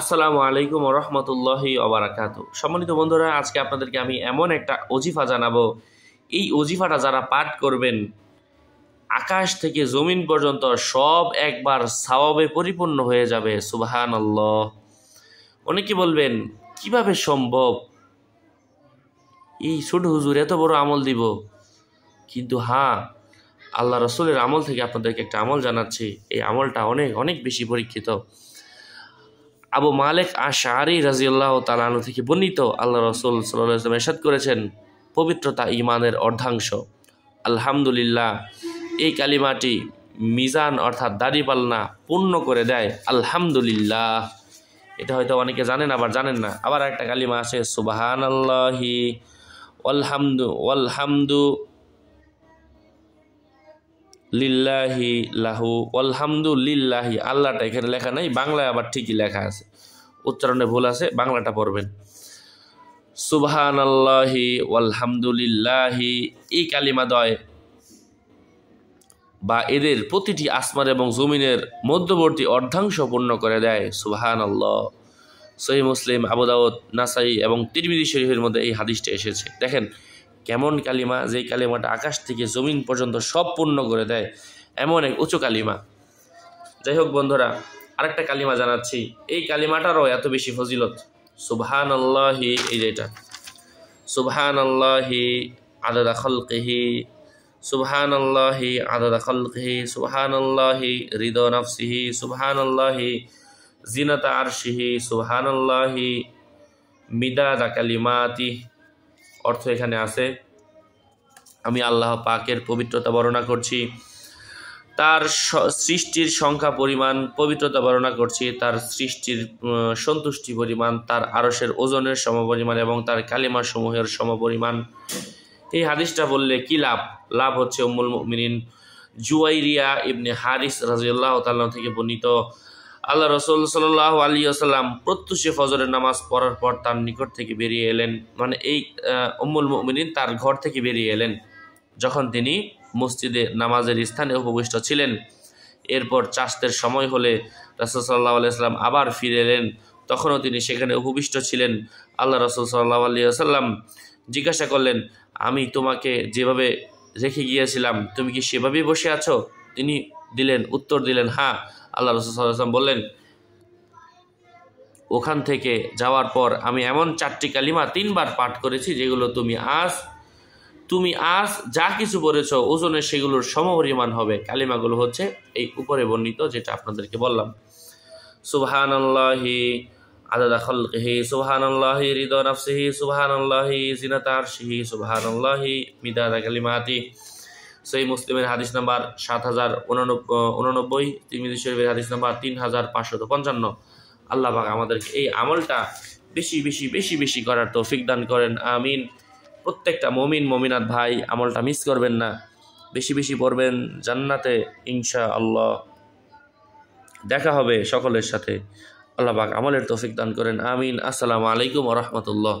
আসসালামু আলাইকুম রহমতুল্লাহি অবরাকাত সম্মানিত বন্ধুরা আজকে আপনাদেরকে আমি এমন একটা অজিফা জানাবো এই অজিফাটা যারা পাঠ করবেন আকাশ থেকে জমিন পর্যন্ত সব একবার সাওয়াবে পরিপূর্ণ হয়ে যাবে সুবাহান আল্লাহ অনেকে বলবেন কিভাবে সম্ভব এই ছোট হুজুর এত বড় আমল দিব কিন্তু হ্যাঁ আল্লাহ রসুলের আমল থেকে আপনাদেরকে একটা আমল জানাচ্ছি এই আমলটা অনেক অনেক বেশি পরীক্ষিত আবু মালেক আশাহারি রাজিউল্লাহ তালানু থেকে বর্ণিত আল্লাহ রসুল সাল্লাম এসাদ করেছেন পবিত্রতা ইমানের অর্ধাংশ আলহামদুলিল্লাহ এই কালিমাটি মিজান অর্থাৎ পালনা পূর্ণ করে দেয় আলহামদুলিল্লাহ এটা হয়তো অনেকে জানেন আবার জানেন না আবার একটা কালিমা আছে সুবাহান আল্লাহি আলহামদু আলহামদু লিল্লাহি লাহু আলহামদু লিল্লাহি আল্লাহটা এখানে লেখা নাই বাংলায় আবার ঠিকই লেখা আছে উচ্চারণে ভুল আছে বাংলাটা পড়বেন সুবহান আল্লাহি আলহামদুলিল্লাহি এই কালিমা দয় বা এদের প্রতিটি আসমান এবং জমিনের মধ্যবর্তী অর্ধাংশ পূর্ণ করে দেয় সুবহান আল্লাহ সহি মুসলিম আবুদাউদ নাসাই এবং তিরমিদি শরীফের মধ্যে এই হাদিসটা এসেছে দেখেন কেমন কালিমা যেই কালিমাটা আকাশ থেকে জমিন পর্যন্ত সব পূর্ণ করে দেয় এমন এক উঁচু কালিমা যাই হোক বন্ধুরা আরেকটা কালিমা জানাচ্ছি এই কালিমাটারও এত বেশি ফজিলত সুবহান আল্লাহি এই যেটা সুবহান আল্লাহি আদাদা খলকেহি সুবহান আল্লাহি আদাদা খলকেহি সুবহান আল্লাহি হৃদ নফসিহি সুবহান আল্লাহি জিনতা আরশিহি সুবহান আল্লাহি মিদাদা কালিমাতি অর্থ এখানে আছে আমি আল্লাহ পাকের পবিত্রতা বর্ণনা করছি তার সৃষ্টির সংখ্যা পরিমাণ পবিত্রতা বর্ণনা করছি তার সৃষ্টির সন্তুষ্টি পরিমাণ তার আরসের ওজনের সমপরিমাণ এবং তার কালিমা সমূহের সমপরিমাণ এই হাদিসটা বললে কি লাভ লাভ হচ্ছে উম্মুল মিনিন জুয়াইরিয়া ইবনে হারিস রাজিউল্লাহ তাল্লাহ থেকে বর্ণিত আল্লাহ রসুল সাল্লাহ আলী আসাল্লাম প্রত্যুষে ফজরের নামাজ পড়ার পর তার নিকট থেকে বেরিয়ে এলেন মানে এই অমুল মমিনিন তার ঘর থেকে বেরিয়ে এলেন যখন তিনি মসজিদে নামাজের স্থানে উপবিষ্ট ছিলেন এরপর চাষদের সময় হলে রসুল সাল্লাহ আলিয়াল্লাম আবার ফিরে এলেন তখনও তিনি সেখানে উপবিষ্ট ছিলেন আল্লাহ রসুল সাল্লাহ আলী আসাল্লাম জিজ্ঞাসা করলেন আমি তোমাকে যেভাবে রেখে গিয়েছিলাম তুমি কি সেভাবেই বসে আছো তিনি দিলেন উত্তর দিলেন হ্যাঁ আল্লাহ রসুলাম বললেন ওখান থেকে যাওয়ার পর আমি এমন চারটি কালিমা তিনবার পাঠ করেছি যেগুলো তুমি আস তুমি আস যা কিছু বলেছ ওজনে সেগুলোর সমপরিমাণ হবে কালিমাগুলো হচ্ছে এই উপরে বর্ণিত যেটা আপনাদেরকে বললাম সুবহান আল্লাহি আদাদা খলকিহি সুবহান আল্লাহি হৃদয় নফসিহি সুবহান আল্লাহি জিনাত আরশিহি সুবহান আল্লাহি মিদাদা কালিমাতি সেই মুসলিমের হাদিস নাম্বার সাত হাজার উননব্বই তিরমিজি শরীফের হাদিস নাম্বার তিন হাজার পাঁচশত পঞ্চান্ন আল্লাহ পাক আমাদেরকে এই আমলটা বেশি বেশি বেশি বেশি করার তৌফিক দান করেন আমিন প্রত্যেকটা মমিন মমিনাত ভাই আমলটা মিস করবেন না বেশি বেশি পড়বেন জান্নাতে ইনশা আল্লাহ দেখা হবে সকলের সাথে আল্লাহ পাক আমলের তৌফিক দান করেন আমিন আসসালামু আলাইকুম রহমতুল্লাহ